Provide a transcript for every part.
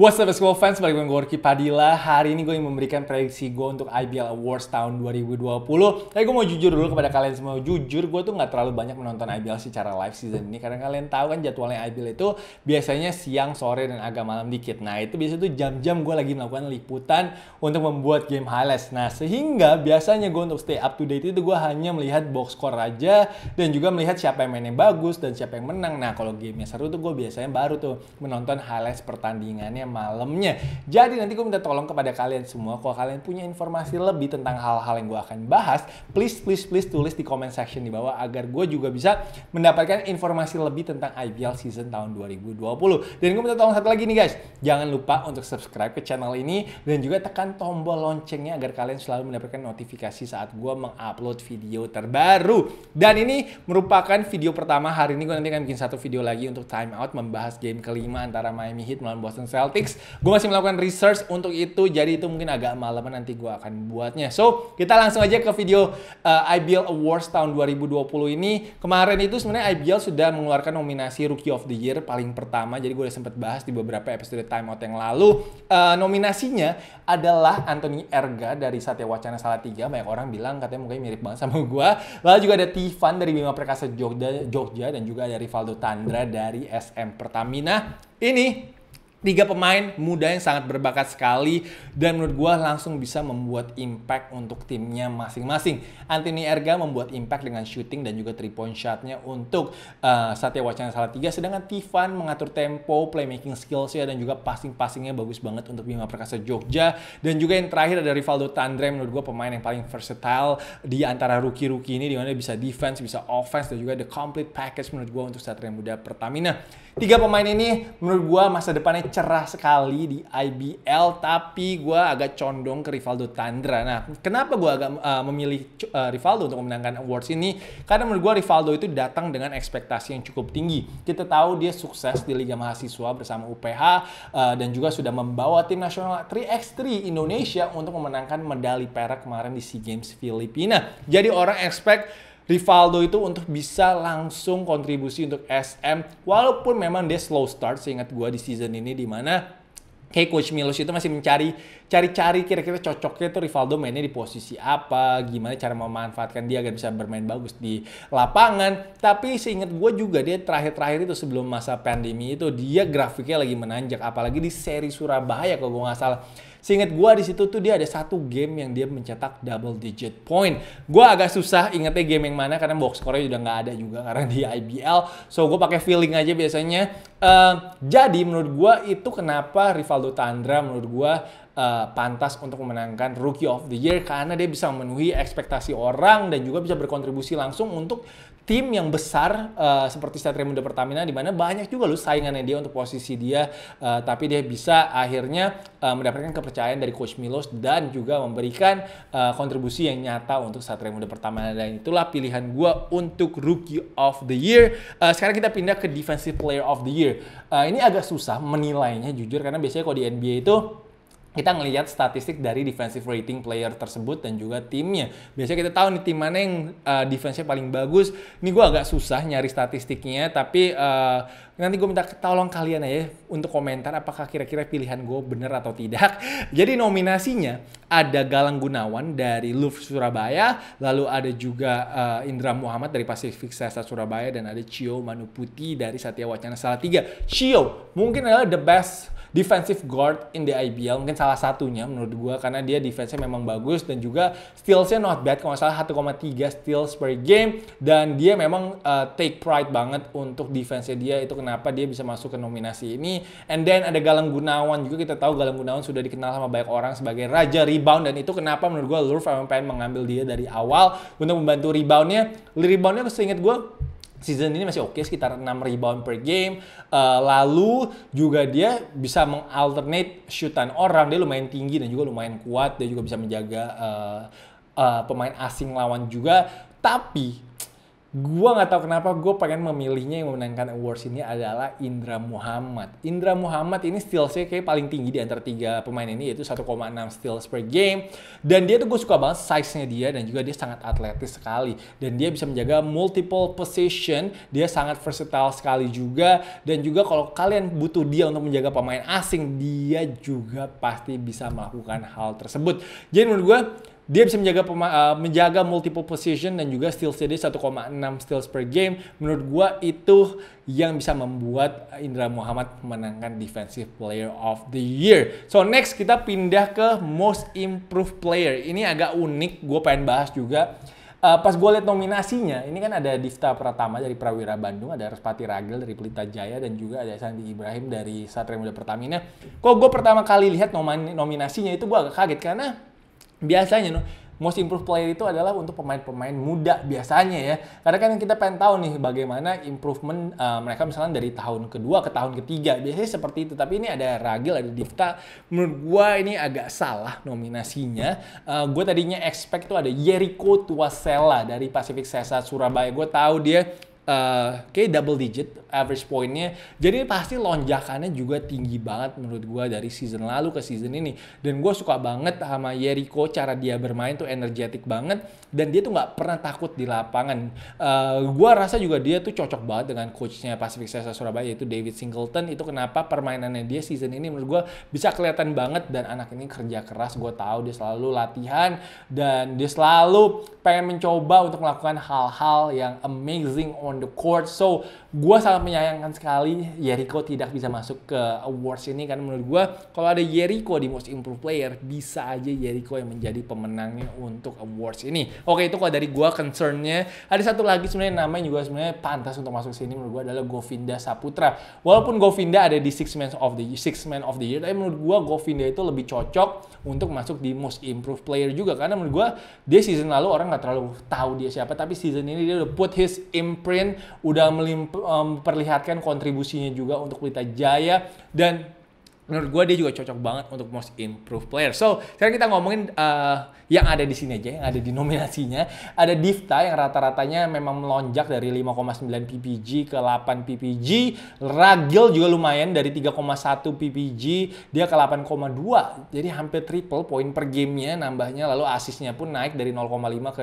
What's up basketball fans, balik gue Gorky Padilla Hari ini gue yang memberikan prediksi gue untuk IBL Awards tahun 2020 Tapi gue mau jujur dulu kepada kalian semua Jujur gue tuh gak terlalu banyak menonton IBL secara live season ini Karena kalian tahu kan jadwalnya IBL itu biasanya siang, sore, dan agak malam dikit Nah itu biasanya tuh jam-jam gue lagi melakukan liputan untuk membuat game highlights Nah sehingga biasanya gue untuk stay up to date itu gue hanya melihat box score aja Dan juga melihat siapa yang mainnya bagus dan siapa yang menang Nah kalau gamenya seru tuh gue biasanya baru tuh menonton highlights pertandingannya malamnya. Jadi nanti gue minta tolong kepada kalian semua, kalau kalian punya informasi lebih tentang hal-hal yang gue akan bahas, please, please, please tulis di comment section di bawah agar gue juga bisa mendapatkan informasi lebih tentang IPL season tahun 2020. Dan gue minta tolong satu lagi nih guys, jangan lupa untuk subscribe ke channel ini dan juga tekan tombol loncengnya agar kalian selalu mendapatkan notifikasi saat gue mengupload video terbaru. Dan ini merupakan video pertama hari ini gue nanti akan bikin satu video lagi untuk time out membahas game kelima antara Miami Heat melawan Boston Celtics X. Gue masih melakukan research untuk itu, jadi itu mungkin agak malam nanti gue akan buatnya. So, kita langsung aja ke video uh, IBL Awards tahun 2020 ini. Kemarin itu sebenarnya IBL sudah mengeluarkan nominasi Rookie of the Year paling pertama, jadi gue udah sempet bahas di beberapa episode Time Out yang lalu. Uh, nominasinya adalah Anthony Erga dari Satya Wacana Salatiga. Banyak orang bilang katanya mungkin mirip banget sama gue. Lalu juga ada Tivan dari Bima Perkasa Jogja, Jogja dan juga ada Rivaldo Tandra dari SM Pertamina. Ini Tiga pemain muda yang sangat berbakat sekali dan menurut gue langsung bisa membuat impact untuk timnya masing-masing. Anthony Erga membuat impact dengan shooting dan juga three point shotnya untuk uh, Satya Wacana salah tiga. Sedangkan Tivan mengatur tempo, playmaking skillsnya dan juga passing-passingnya bagus banget untuk Bima Perkasa Jogja. Dan juga yang terakhir ada Rivaldo Tandre menurut gue pemain yang paling versatile di antara rookie-rookie ini di mana bisa defense, bisa offense dan juga the complete package menurut gue untuk Satria Muda Pertamina. Tiga pemain ini menurut gue masa depannya cerah sekali di IBL, tapi gue agak condong ke Rivaldo Tandra. Nah, kenapa gue agak uh, memilih uh, Rivaldo untuk memenangkan awards ini? Karena menurut gue Rivaldo itu datang dengan ekspektasi yang cukup tinggi. Kita tahu dia sukses di Liga Mahasiswa bersama UPH uh, eh, dan juga sudah membawa tim nasional 3x3 Indonesia untuk memenangkan medali perak kemarin di SEA Games Filipina. Jadi orang expect Rivaldo itu untuk bisa langsung kontribusi untuk SM walaupun memang dia slow start seingat gue di season ini di mana kayak Coach Milos itu masih mencari cari-cari kira-kira cocoknya itu Rivaldo mainnya di posisi apa, gimana cara memanfaatkan dia agar bisa bermain bagus di lapangan. Tapi seingat gue juga dia terakhir-terakhir itu sebelum masa pandemi itu dia grafiknya lagi menanjak, apalagi di seri Surabaya kalau gue nggak salah Seingat gue di situ tuh dia ada satu game yang dia mencetak double digit point. Gue agak susah ingetnya game yang mana karena box score-nya udah nggak ada juga karena di IBL. So gue pakai feeling aja biasanya. Uh, jadi menurut gue itu kenapa Rivaldo Tandra menurut gue uh, pantas untuk memenangkan Rookie of the Year karena dia bisa memenuhi ekspektasi orang dan juga bisa berkontribusi langsung untuk tim yang besar uh, seperti Satria Muda Pertamina di mana banyak juga loh saingannya dia untuk posisi dia uh, tapi dia bisa akhirnya uh, mendapatkan kepercayaan dari coach Milos dan juga memberikan uh, kontribusi yang nyata untuk Satria Muda Pertamina dan itulah pilihan gue untuk Rookie of the Year. Uh, sekarang kita pindah ke Defensive Player of the Year. Uh, ini agak susah menilainya jujur karena biasanya kalau di NBA itu kita ngelihat statistik dari defensive rating player tersebut dan juga timnya. Biasanya kita tahu nih tim mana yang uh, defense-nya paling bagus. Ini gue agak susah nyari statistiknya, tapi uh, Nanti gue minta tolong kalian aja untuk komentar apakah kira-kira pilihan gue bener atau tidak. Jadi nominasinya ada Galang Gunawan dari Luf Surabaya, lalu ada juga uh, Indra Muhammad dari Pacific Sesa Surabaya, dan ada Cio Manuputi dari Satya Wacana salah tiga Cio mungkin adalah the best defensive guard in the IBL mungkin salah satunya menurut gue karena dia defense-nya memang bagus dan juga steals-nya not bad kalau salah 1,3 steals per game dan dia memang uh, take pride banget untuk defense-nya dia itu kena kenapa dia bisa masuk ke nominasi ini. And then ada Galang Gunawan juga kita tahu Galang Gunawan sudah dikenal sama banyak orang sebagai raja rebound dan itu kenapa menurut gue Lurf memang pengen mengambil dia dari awal untuk membantu reboundnya. Reboundnya seingat gue season ini masih oke okay, sekitar 6 rebound per game. Uh, lalu juga dia bisa mengalternate shootan orang. Dia lumayan tinggi dan juga lumayan kuat. Dia juga bisa menjaga uh, uh, pemain asing lawan juga. Tapi gue nggak tau kenapa gue pengen memilihnya yang memenangkan awards ini adalah Indra Muhammad. Indra Muhammad ini saya kayak paling tinggi di antara tiga pemain ini yaitu 1,6 steals per game. Dan dia tuh gue suka banget size-nya dia dan juga dia sangat atletis sekali. Dan dia bisa menjaga multiple position, dia sangat versatile sekali juga. Dan juga kalau kalian butuh dia untuk menjaga pemain asing, dia juga pasti bisa melakukan hal tersebut. Jadi menurut gue dia bisa menjaga uh, menjaga multiple position dan juga steal jadi 1,6 steals per game. Menurut gua itu yang bisa membuat Indra Muhammad menangkan Defensive Player of the Year. So next kita pindah ke Most Improved Player. Ini agak unik, gua pengen bahas juga. Uh, pas gue liat nominasinya, ini kan ada Difta Pratama dari Prawira Bandung, ada Respati Ragil dari Pelita Jaya, dan juga ada Sandi Ibrahim dari Satria Muda Pertamina. Kok gue pertama kali lihat nominasinya itu gue agak kaget karena biasanya nih most improved player itu adalah untuk pemain-pemain muda biasanya ya. Karena kan kita pengen tahu nih bagaimana improvement uh, mereka misalnya dari tahun kedua ke tahun ketiga. Biasanya seperti itu. Tapi ini ada Ragil, ada Difta. Menurut gue ini agak salah nominasinya. Uh, eh, gue tadinya expect tuh ada Jericho Tuasela dari Pacific Sesa Surabaya. Gue tahu dia Uh, kayak double digit average pointnya jadi pasti lonjakannya juga tinggi banget menurut gue dari season lalu ke season ini dan gue suka banget sama Jericho cara dia bermain tuh energetik banget dan dia tuh gak pernah takut di lapangan uh, eh, gue rasa juga dia tuh cocok banget dengan coachnya Pacific Sesa Surabaya yaitu David Singleton itu kenapa permainannya dia season ini menurut gue bisa kelihatan banget dan anak ini kerja keras gue tahu dia selalu latihan dan dia selalu pengen mencoba untuk melakukan hal-hal yang amazing on the court. So gue sangat menyayangkan sekali Jericho tidak bisa masuk ke awards ini karena menurut gue kalau ada Jericho di Most Improved Player bisa aja Jericho yang menjadi pemenangnya untuk awards ini. Oke itu kalau dari gue concernnya ada satu lagi sebenarnya namanya juga sebenarnya pantas untuk masuk sini menurut gue adalah Govinda Saputra. Walaupun Govinda ada di Six Man of the Six Man of the Year, tapi menurut gue Govinda itu lebih cocok untuk masuk di Most Improved Player juga karena menurut gue dia season lalu orang nggak terlalu tahu dia siapa tapi season ini dia udah put his imprint udah melimp memperlihatkan um, kontribusinya juga untuk Pelita Jaya dan menurut gue dia juga cocok banget untuk most improved player. So, sekarang kita ngomongin uh, yang ada di sini aja, yang ada di nominasinya. Ada Divta yang rata-ratanya memang melonjak dari 5,9 PPG ke 8 PPG. Ragil juga lumayan dari 3,1 PPG, dia ke 8,2. Jadi hampir triple poin per gamenya nambahnya, lalu asisnya pun naik dari 0,5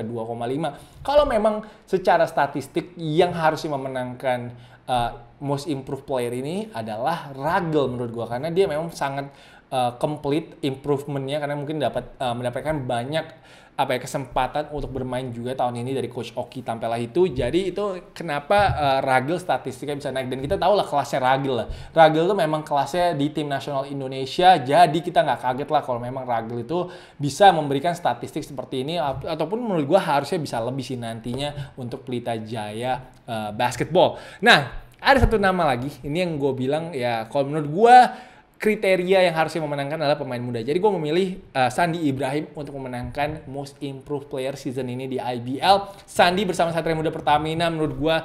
ke 2,5. Kalau memang secara statistik yang harus memenangkan uh, most improved player ini adalah Ragel menurut gua karena dia memang sangat uh, complete improvementnya karena mungkin dapat uh, mendapatkan banyak apa ya kesempatan untuk bermain juga tahun ini dari coach Oki Tampela itu jadi itu kenapa uh, Ragel statistiknya bisa naik dan kita tahu lah kelasnya Ragel lah Ragel tuh memang kelasnya di tim nasional Indonesia jadi kita nggak kaget lah kalau memang Ragel itu bisa memberikan statistik seperti ini ataupun menurut gua harusnya bisa lebih sih nantinya untuk Pelita Jaya uh, basketball nah ada satu nama lagi, ini yang gue bilang ya kalau menurut gue kriteria yang harusnya memenangkan adalah pemain muda. Jadi gue memilih uh, Sandi Ibrahim untuk memenangkan Most Improved Player season ini di IBL. Sandi bersama Satria Muda Pertamina menurut gue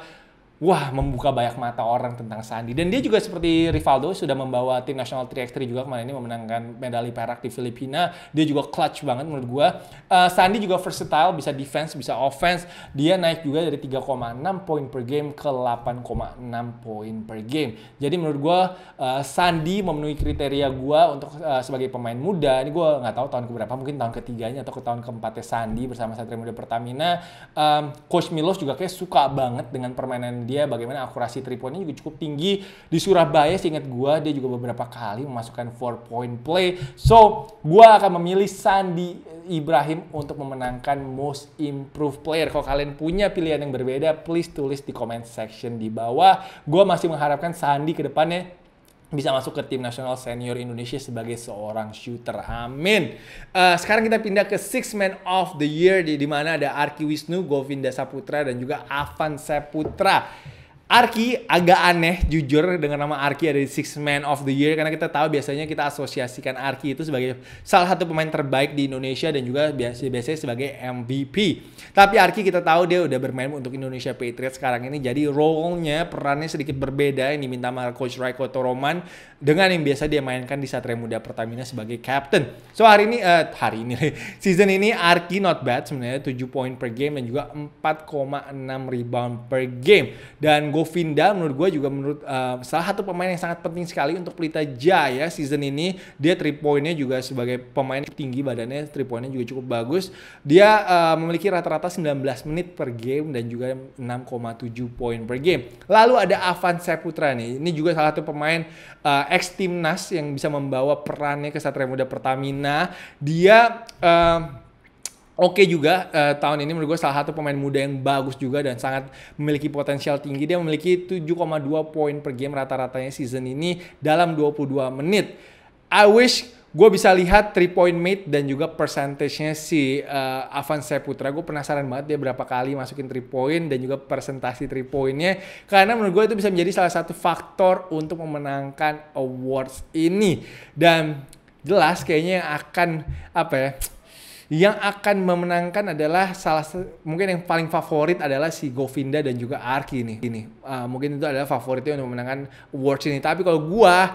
wah membuka banyak mata orang tentang Sandi. Dan dia juga seperti Rivaldo sudah membawa tim nasional 3x3 juga kemarin ini memenangkan medali perak di Filipina. Dia juga clutch banget menurut gue. Uh, Sandi juga versatile, bisa defense, bisa offense. Dia naik juga dari 3,6 poin per game ke 8,6 poin per game. Jadi menurut gue uh, Sandi memenuhi kriteria gue untuk uh, sebagai pemain muda. Ini gue nggak tahu tahun keberapa, mungkin tahun ketiganya atau ke tahun keempatnya Sandi bersama Satria Muda Pertamina. Um, Coach Milos juga kayak suka banget dengan permainan dia bagaimana akurasi triple nya juga cukup tinggi di Surabaya seingat gua dia juga beberapa kali memasukkan four point play so gua akan memilih Sandi Ibrahim untuk memenangkan most improved player kalau kalian punya pilihan yang berbeda please tulis di comment section di bawah gua masih mengharapkan Sandi kedepannya bisa masuk ke tim nasional senior Indonesia sebagai seorang shooter. Amin. Uh, sekarang kita pindah ke Six Man of the Year di, di mana ada Arki Wisnu, Govinda Saputra dan juga Avan Saputra. Arki agak aneh jujur dengan nama Arki ada di Six Man of the Year karena kita tahu biasanya kita asosiasikan Arki itu sebagai salah satu pemain terbaik di Indonesia dan juga biasa biasanya sebagai MVP. Tapi Arki kita tahu dia udah bermain untuk Indonesia Patriots sekarang ini jadi role-nya perannya sedikit berbeda ini minta sama coach Raiko Toroman dengan yang biasa dia mainkan di Satria Muda Pertamina sebagai captain. So hari ini uh, hari ini season ini Arki not bad sebenarnya 7 poin per game dan juga 4,6 rebound per game dan gue Govinda menurut gue juga menurut uh, salah satu pemain yang sangat penting sekali untuk Pelita Jaya season ini. Dia three pointnya juga sebagai pemain tinggi badannya, three pointnya juga cukup bagus. Dia uh, memiliki rata-rata 19 menit per game dan juga 6,7 poin per game. Lalu ada Avan Saputra nih. Ini juga salah satu pemain uh, eh, ex timnas yang bisa membawa perannya ke Satria Muda Pertamina. Dia uh, Oke okay juga uh, tahun ini menurut gue salah satu pemain muda yang bagus juga dan sangat memiliki potensial tinggi. Dia memiliki 7,2 poin per game rata-ratanya season ini dalam 22 menit. I wish gue bisa lihat three point made dan juga percentage-nya si uh, eh, Avan Seputra Gue penasaran banget dia berapa kali masukin three point dan juga presentasi three pointnya. Karena menurut gue itu bisa menjadi salah satu faktor untuk memenangkan awards ini. Dan jelas kayaknya akan apa ya yang akan memenangkan adalah salah mungkin yang paling favorit adalah si Govinda dan juga Arki ini Ini uh, ah, mungkin itu adalah favoritnya untuk memenangkan awards ini. Tapi kalau gua,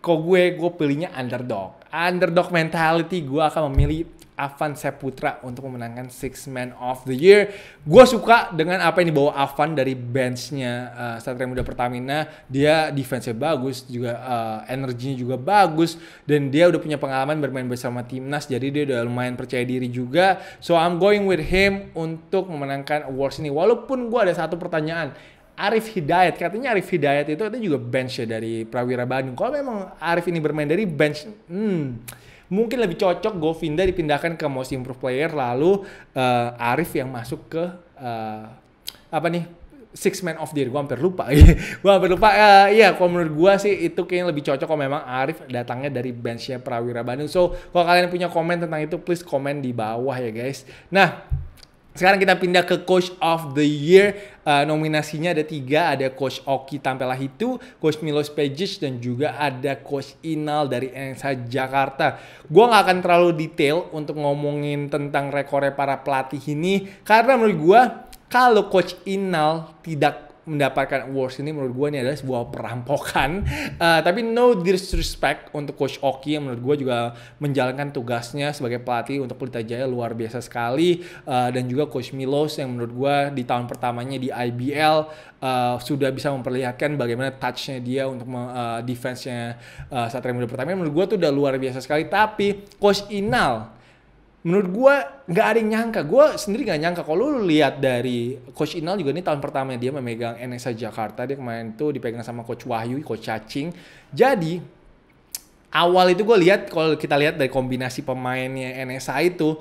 kok gue, gue pilihnya underdog. Underdog mentality gua akan memilih Avan Saputra untuk memenangkan Six Man of the Year. Gue suka dengan apa yang dibawa Avan dari benchnya uh, Satria Muda Pertamina. Dia defense bagus, juga uh, eh, energinya juga bagus, dan dia udah punya pengalaman bermain bersama timnas, jadi dia udah lumayan percaya diri juga. So I'm going with him untuk memenangkan awards ini. Walaupun gue ada satu pertanyaan, Arif Hidayat. Katanya Arif Hidayat itu itu juga bench ya dari Prawira Bandung. Kalau memang Arif ini bermain dari bench, hmm, mungkin lebih cocok Govinda dipindahkan ke most improved player lalu uh, Arif yang masuk ke uh, apa nih six man of the year gue hampir lupa gue hampir lupa uh, ya kalau menurut gue sih itu kayaknya lebih cocok kalau memang Arif datangnya dari benchnya Prawira Bandung so kalau kalian punya komen tentang itu please komen di bawah ya guys nah sekarang kita pindah ke Coach of the Year. Uh, nominasinya ada tiga, ada Coach Oki itu Coach Milos Pejic, dan juga ada Coach Inal dari NSA Jakarta. Gue gak akan terlalu detail untuk ngomongin tentang rekornya para pelatih ini, karena menurut gue kalau Coach Inal tidak mendapatkan awards ini menurut gue ini adalah sebuah perampokan. Uh, tapi no disrespect untuk Coach Oki yang menurut gue juga menjalankan tugasnya sebagai pelatih untuk Pelita Jaya luar biasa sekali. Uh, dan juga Coach Milos yang menurut gue di tahun pertamanya di IBL uh, eh, sudah bisa memperlihatkan bagaimana touchnya dia untuk uh, defense-nya uh, Satria Muda pertamanya menurut gue tuh udah luar biasa sekali. Tapi Coach Inal menurut gue nggak ada yang nyangka gue sendiri nggak nyangka kalau lu lihat dari coach Inal juga ini tahun pertama dia memegang NSA Jakarta dia kemarin tuh dipegang sama coach Wahyu coach Cacing jadi awal itu gue lihat kalau kita lihat dari kombinasi pemainnya NSA itu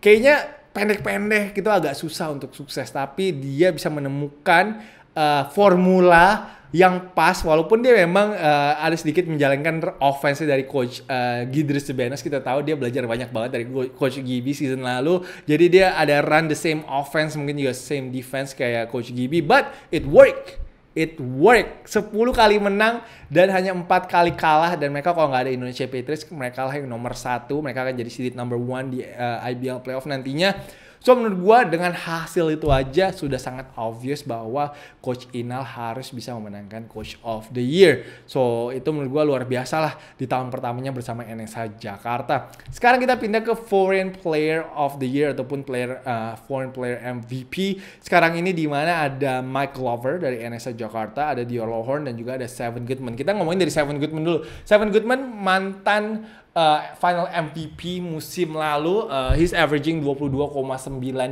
kayaknya pendek-pendek gitu agak susah untuk sukses tapi dia bisa menemukan uh, formula yang pas walaupun dia memang uh, ada sedikit menjalankan offense dari coach uh, eh, Gidris Sebenas kita tahu dia belajar banyak banget dari coach Gibi season lalu jadi dia ada run the same offense mungkin juga same defense kayak coach Gibi but it work it work 10 kali menang dan hanya empat kali kalah dan mereka kalau nggak ada Indonesia Patriots mereka lah yang nomor satu mereka akan jadi seed number one di uh, eh, IBL playoff nantinya So menurut gue dengan hasil itu aja sudah sangat obvious bahwa Coach Inal harus bisa memenangkan Coach of the Year. So itu menurut gue luar biasa lah di tahun pertamanya bersama nsa Jakarta. Sekarang kita pindah ke Foreign Player of the Year ataupun Player uh, Foreign Player MVP. Sekarang ini di mana ada Mike Glover dari nsa Jakarta, ada Dior Lohorn dan juga ada Seven Goodman. Kita ngomongin dari Seven Goodman dulu. Seven Goodman mantan uh, final MVP musim lalu. Uh, he's averaging 22,9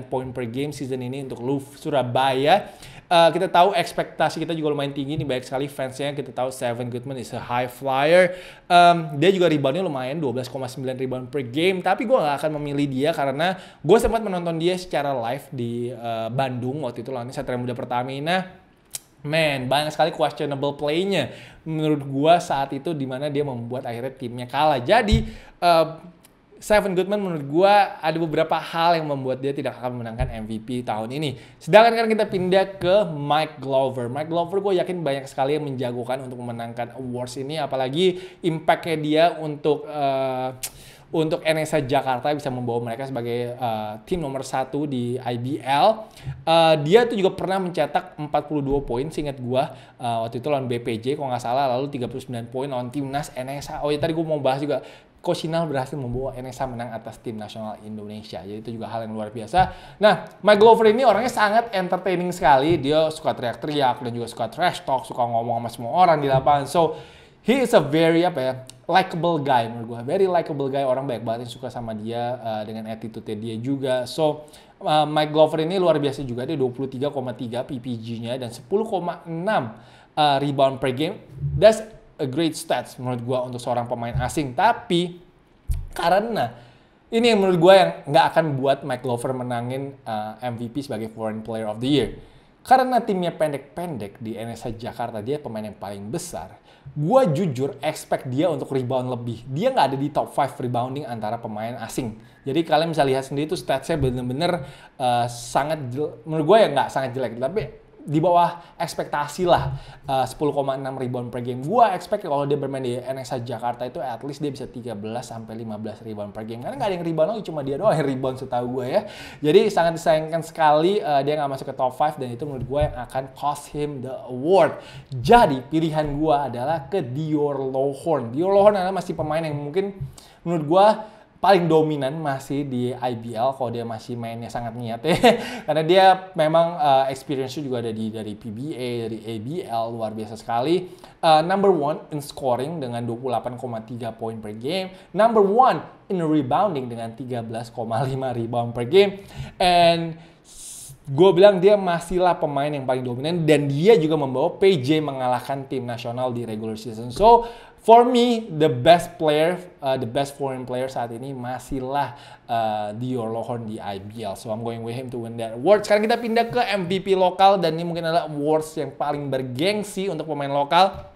poin per game season ini untuk Luf Surabaya. Uh, kita tahu ekspektasi kita juga lumayan tinggi nih banyak sekali fansnya. Kita tahu Seven Goodman is a high flyer. Um, dia juga reboundnya lumayan 12,9 rebound per game. Tapi gue gak akan memilih dia karena gue sempat menonton dia secara live di uh, Bandung waktu itu lawan Satria Muda Pertamina. Man, banyak sekali questionable playnya menurut gua saat itu dimana dia membuat akhirnya timnya kalah. Jadi uh, Seven Goodman menurut gua ada beberapa hal yang membuat dia tidak akan memenangkan MVP tahun ini. Sedangkan sekarang kita pindah ke Mike Glover. Mike Glover gue yakin banyak sekali yang menjagokan untuk memenangkan awards ini, apalagi impactnya dia untuk uh, untuk NSA Jakarta bisa membawa mereka sebagai uh, tim nomor satu di IBL. Uh, eh, dia tuh juga pernah mencetak 42 poin, seingat gua uh, waktu itu lawan BPJ kalau nggak salah, lalu 39 poin lawan timnas NSA. Oh ya tadi gua mau bahas juga Kosinal berhasil membawa NSA menang atas tim nasional Indonesia. Jadi itu juga hal yang luar biasa. Nah, Mike Glover ini orangnya sangat entertaining sekali. Dia suka teriak-teriak dan juga suka trash talk, suka ngomong sama semua orang di lapangan. So, he is a very apa ya? likable guy menurut gue. Very likable guy, orang baik banget yang suka sama dia uh, dengan attitude dia juga. So, uh, Mike Glover ini luar biasa juga. Dia 23,3 PPG-nya dan 10,6 uh, eh, rebound per game. That's a great stats menurut gue untuk seorang pemain asing. Tapi, karena ini yang menurut gue yang nggak akan buat Mike Glover menangin uh, MVP sebagai Foreign Player of the Year. Karena timnya pendek-pendek di NSH Jakarta, dia pemain yang paling besar gue jujur expect dia untuk rebound lebih. Dia nggak ada di top 5 rebounding antara pemain asing. Jadi kalian bisa lihat sendiri itu statsnya bener-bener uh, sangat, menurut gue ya nggak sangat jelek. Tapi di bawah ekspektasi lah uh, 10,6 rebound per game. Gua expect kalau dia bermain di NSA Jakarta itu at least dia bisa 13 sampai 15 rebound per game. Karena nggak ada yang rebound lagi, cuma dia doang yang rebound setahu gue ya. Jadi sangat disayangkan sekali uh, dia nggak masuk ke top 5 dan itu menurut gue yang akan cost him the award. Jadi pilihan gue adalah ke Dior Lohorn. Dior Lohorn adalah masih pemain yang mungkin menurut gue paling dominan masih di IBL kalau dia masih mainnya sangat niat ya karena dia memang uh, experience-nya juga ada di dari PBA dari ABL luar biasa sekali uh, number one in scoring dengan 28,3 poin per game number one in rebounding dengan 13,5 rebound per game and gue bilang dia masihlah pemain yang paling dominan dan dia juga membawa PJ mengalahkan tim nasional di regular season. So For me, the best player, uh, the best foreign player saat ini masihlah uh, Dior Lohorn di IBL. So I'm going with him to win that award. Sekarang kita pindah ke MVP lokal dan ini mungkin adalah awards yang paling bergengsi untuk pemain lokal.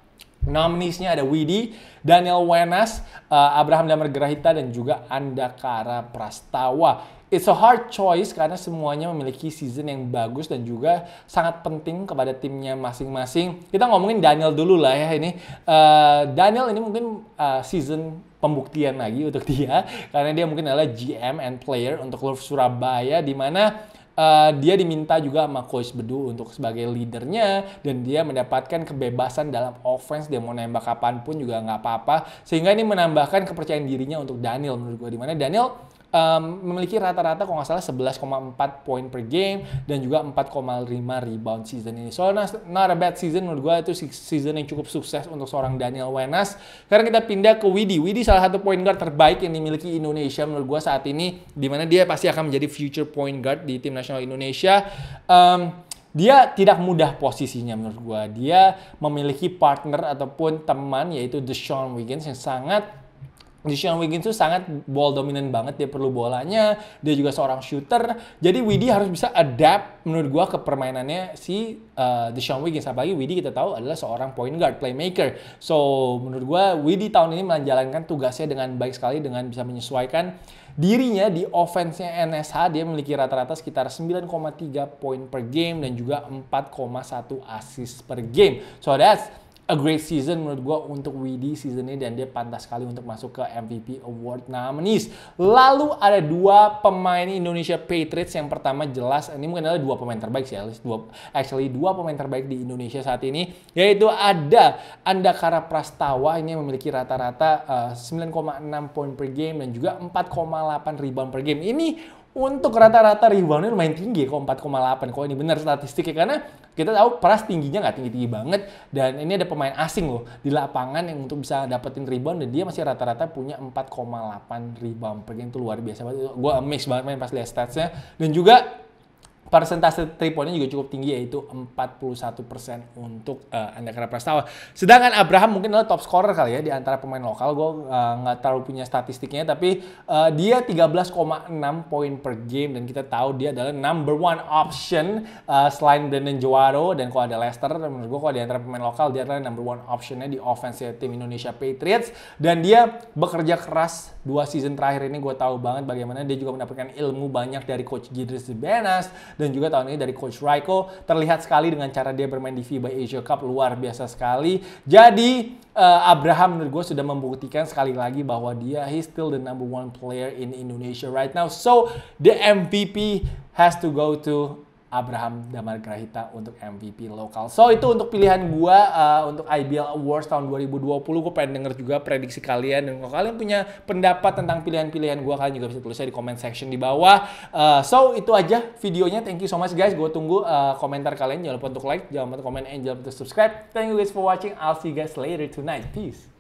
Nominisnya ada Widi, Daniel Wenas, uh, Abraham Damar Gerahita dan juga Andakara Prastawa. It's a hard choice karena semuanya memiliki season yang bagus dan juga sangat penting kepada timnya masing-masing. Kita ngomongin Daniel dulu lah ya ini. Uh, Daniel ini mungkin uh, season pembuktian lagi untuk dia karena dia mungkin adalah GM and player untuk Love Surabaya di mana uh, dia diminta juga sama coach Bedu untuk sebagai leadernya dan dia mendapatkan kebebasan dalam offense dia mau nembak kapanpun juga nggak apa-apa sehingga ini menambahkan kepercayaan dirinya untuk Daniel menurut gue dimana Daniel um, memiliki rata-rata kalau nggak salah 11,4 poin per game dan juga 4,5 rebound season ini. So not, not a bad season menurut gue itu season yang cukup sukses untuk seorang Daniel Wenas. Sekarang kita pindah ke Widi. Widi salah satu point guard terbaik yang dimiliki Indonesia menurut gue saat ini dimana dia pasti akan menjadi future point guard di tim nasional Indonesia. Um, dia tidak mudah posisinya menurut gue. Dia memiliki partner ataupun teman yaitu Deshaun Wiggins yang sangat Deshaun Wiggins tuh sangat ball dominant banget, dia perlu bolanya, dia juga seorang shooter. Jadi Widi harus bisa adapt menurut gua ke permainannya si uh, eh, Deshaun Wiggins. Apalagi Widi kita tahu adalah seorang point guard, playmaker. So menurut gua Widi tahun ini menjalankan tugasnya dengan baik sekali dengan bisa menyesuaikan dirinya di offense-nya NSH. Dia memiliki rata-rata sekitar 9,3 poin per game dan juga 4,1 assist per game. So that's a great season menurut gue untuk Widi season ini dan dia pantas sekali untuk masuk ke MVP Award nominees. Lalu ada dua pemain Indonesia Patriots yang pertama jelas ini mungkin adalah dua pemain terbaik sih, dua, actually dua pemain terbaik di Indonesia saat ini yaitu ada Andakara Prastawa ini yang memiliki rata-rata uh, eh, 9,6 poin per game dan juga 4,8 rebound per game. Ini untuk rata-rata reboundnya lumayan tinggi kok 4,8 kok ini benar statistiknya karena kita tahu peras tingginya nggak tinggi-tinggi banget dan ini ada pemain asing loh di lapangan yang untuk bisa dapetin rebound dan dia masih rata-rata punya 4,8 rebound per game itu luar biasa banget gue amazed banget main pas lihat statsnya dan juga persentase triponnya juga cukup tinggi yaitu 41% untuk uh, eh, Andakara Prastawa. Sedangkan Abraham mungkin adalah top scorer kali ya di antara pemain lokal. Gue uh, nggak terlalu punya statistiknya tapi uh, dia 13,6 poin per game dan kita tahu dia adalah number one option uh, selain Brandon Juaro dan kalau ada Leicester menurut gue kalau di antara pemain lokal dia adalah number one optionnya di offense ya, tim Indonesia Patriots dan dia bekerja keras dua season terakhir ini gue tahu banget bagaimana dia juga mendapatkan ilmu banyak dari coach Gidris Benas dan dan juga tahun ini dari Coach Raiko terlihat sekali dengan cara dia bermain di FIBA Asia Cup luar biasa sekali. Jadi uh, Abraham menurut gue sudah membuktikan sekali lagi bahwa dia he's still the number one player in Indonesia right now. So the MVP has to go to Abraham Damar Grahita untuk MVP lokal. So itu untuk pilihan gua uh, untuk IBL Awards tahun 2020. Gue pengen denger juga prediksi kalian dan kalau kalian punya pendapat tentang pilihan-pilihan gua kalian juga bisa tulisnya di comment section di bawah. Uh, so itu aja videonya. Thank you so much guys. Gue tunggu uh, komentar kalian. Jangan lupa untuk like, jangan lupa untuk comment, and jangan lupa untuk subscribe. Thank you guys for watching. I'll see you guys later tonight. Peace.